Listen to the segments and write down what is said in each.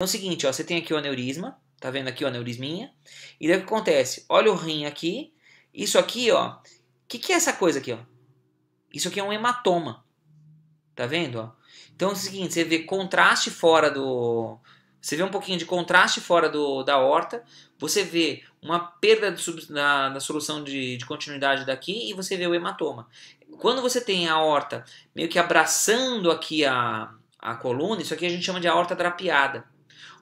Então é o seguinte, ó, você tem aqui o aneurisma, tá vendo aqui o aneurisminha? E daí o que acontece? Olha o rim aqui, isso aqui, ó, o que, que é essa coisa aqui, ó? Isso aqui é um hematoma, tá vendo, ó? Então é o seguinte, você vê contraste fora do... Você vê um pouquinho de contraste fora do, da horta, você vê uma perda sub, na, solução de, de continuidade daqui e você vê o hematoma. Quando você tem a horta meio que abraçando aqui a, a coluna, isso aqui a gente chama de aorta drapeada.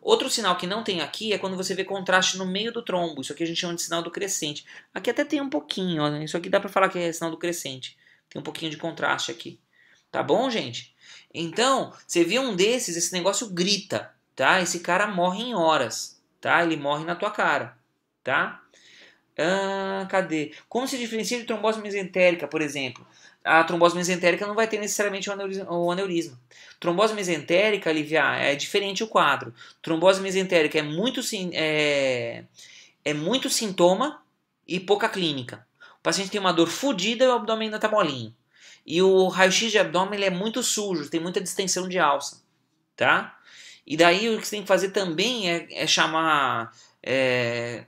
Outro sinal que não tem aqui é quando você vê contraste no meio do trombo. Isso aqui a gente chama de sinal do crescente. Aqui até tem um pouquinho, ó, né? isso aqui dá para falar que é sinal do crescente. Tem um pouquinho de contraste aqui. Tá bom, gente? Então, você vê um desses, esse negócio grita, tá? Esse cara morre em horas, tá? Ele morre na tua cara, tá? Ah, cadê? Como se diferencia de trombose mesentérica, por exemplo? A trombose mesentérica não vai ter necessariamente o aneurisma. Trombose mesentérica, aliviar, é diferente o quadro. Trombose mesentérica é muito, é, é muito sintoma e pouca clínica. O paciente tem uma dor fodida e o abdômen ainda está molinho. E o raio-x de abdômen é muito sujo, tem muita distensão de alça, tá? E daí o que você tem que fazer também é, é chamar é,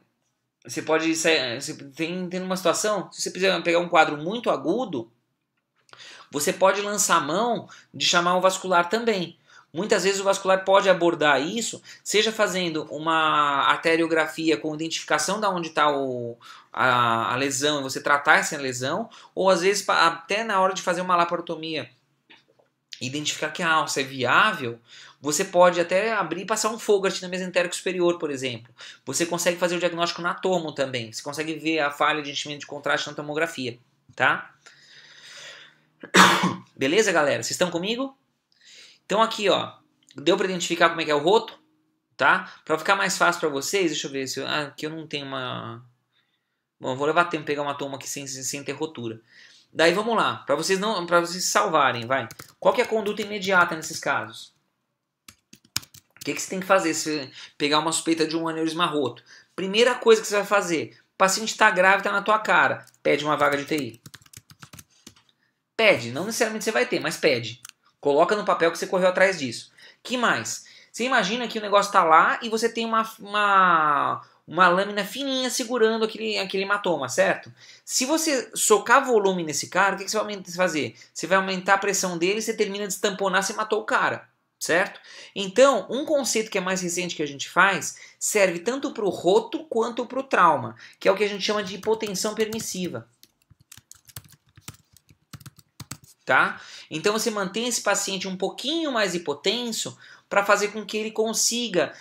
você pode. Você tem, tem uma situação, se você quiser pegar um quadro muito agudo, você pode lançar mão de chamar o vascular também. Muitas vezes o vascular pode abordar isso, seja fazendo uma arteriografia com identificação da onde está a, a lesão e você tratar essa lesão, ou às vezes até na hora de fazer uma laparotomia identificar que a ah, alça é viável, você pode até abrir e passar um Fogart assim na mesa entérico superior, por exemplo. Você consegue fazer o diagnóstico na tomo também. Você consegue ver a falha de enchimento de contraste na tomografia, tá? Beleza, galera? Vocês estão comigo? Então aqui, ó, deu para identificar como é que é o roto, tá? Para ficar mais fácil para vocês, deixa eu ver se eu, ah, aqui eu não tenho uma Bom, vou levar tempo pegar uma toma aqui sem, sem ter rotura. Daí vamos lá, para vocês não, para vocês salvarem, vai. Qual que é a conduta imediata nesses casos? O que, que você tem que fazer se pegar uma suspeita de um aneurisma roto? Primeira coisa que você vai fazer, o paciente está grave, está na tua cara, pede uma vaga de UTI. Pede, não necessariamente você vai ter, mas pede. Coloca no papel que você correu atrás disso. Que mais? Você imagina que o negócio está lá e você tem uma, uma uma lâmina fininha segurando aquele, aquele hematoma, certo? Se você socar volume nesse cara, o que, que você vai fazer? Você vai aumentar a pressão dele, você termina de estamponar, você matou o cara certo? Então, um conceito que é mais recente que a gente faz serve tanto para o roto quanto para o trauma, que é o que a gente chama de hipotensão permissiva. Tá? Então você mantém esse paciente um pouquinho mais hipotenso para fazer com que ele consiga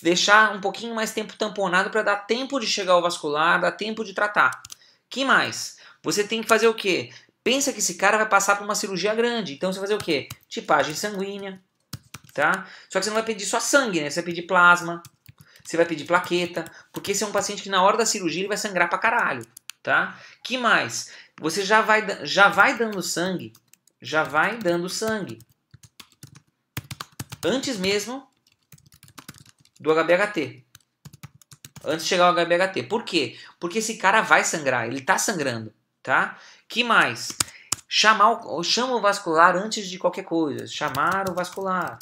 deixar um pouquinho mais tempo tamponado para dar tempo de chegar ao vascular, dar tempo de tratar. Que mais? Você tem que fazer o quê? Pensa que esse cara vai passar por uma cirurgia grande, então você vai fazer o quê? Tipagem sanguínea, tá? Só que você não vai pedir só sangue, né? Você vai pedir plasma, você vai pedir plaqueta, porque esse é um paciente que na hora da cirurgia ele vai sangrar pra caralho, tá? Que mais? Você já vai, já vai dando sangue, já vai dando sangue. Antes mesmo do HBHT. Antes de chegar ao HBHT. Por quê? Porque esse cara vai sangrar, ele tá sangrando, tá? Que mais? Chamar o, chama o vascular antes de qualquer coisa. Chamar o vascular.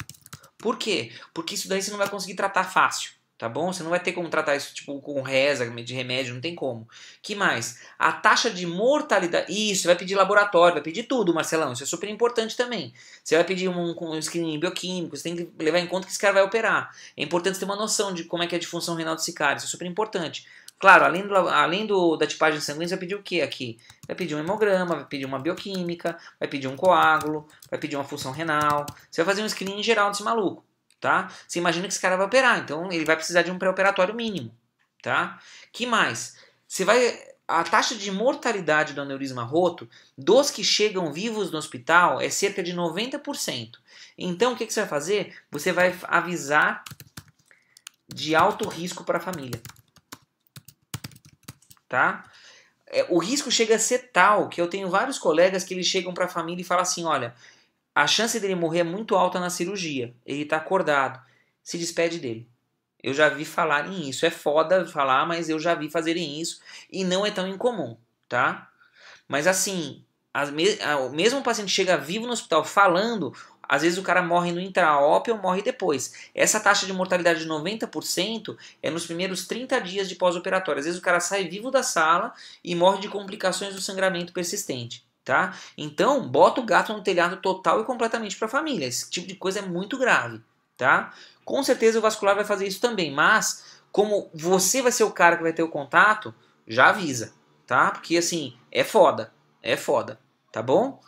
Por quê? Porque isso daí você não vai conseguir tratar fácil tá bom? Você não vai ter como tratar isso tipo com reza, de remédio, não tem como. Que mais? A taxa de mortalidade, isso, vai pedir laboratório, vai pedir tudo, Marcelão, isso é super importante também. Você vai pedir um, um screening bioquímico, você tem que levar em conta que esse cara vai operar. É importante ter uma noção de como é que é a disfunção renal desse cara, isso é super importante. Claro, além, do, além do, da tipagem sanguínea, você vai pedir o que aqui? Vai pedir um hemograma, vai pedir uma bioquímica, vai pedir um coágulo, vai pedir uma função renal. Você vai fazer um screening geral desse maluco tá? Você imagina que esse cara vai operar, então ele vai precisar de um pré-operatório mínimo, tá? Que mais? Você vai a taxa de mortalidade do aneurisma roto dos que chegam vivos no hospital é cerca de 90%. Então, o que, que você vai fazer? Você vai avisar de alto risco para a família. Tá? É, o risco chega a ser tal que eu tenho vários colegas que eles chegam para a família e falam assim: olha, a chance dele morrer é muito alta na cirurgia. Ele está acordado. Se despede dele. Eu já vi falarem isso. É foda falar, mas eu já vi fazerem isso. E não é tão incomum, tá? Mas assim, me o mesmo paciente chega vivo no hospital falando, às vezes o cara morre no intraópio ou morre depois. Essa taxa de mortalidade de 90% é nos primeiros 30 dias de pós-operatório. Às vezes o cara sai vivo da sala e morre de complicações do sangramento persistente tá? Então, bota o gato no telhado total e completamente para a família. Esse tipo de coisa é muito grave, tá? Com certeza o vascular vai fazer isso também, mas como você vai ser o cara que vai ter o contato, já avisa, tá? Porque assim, é foda, é foda, tá bom?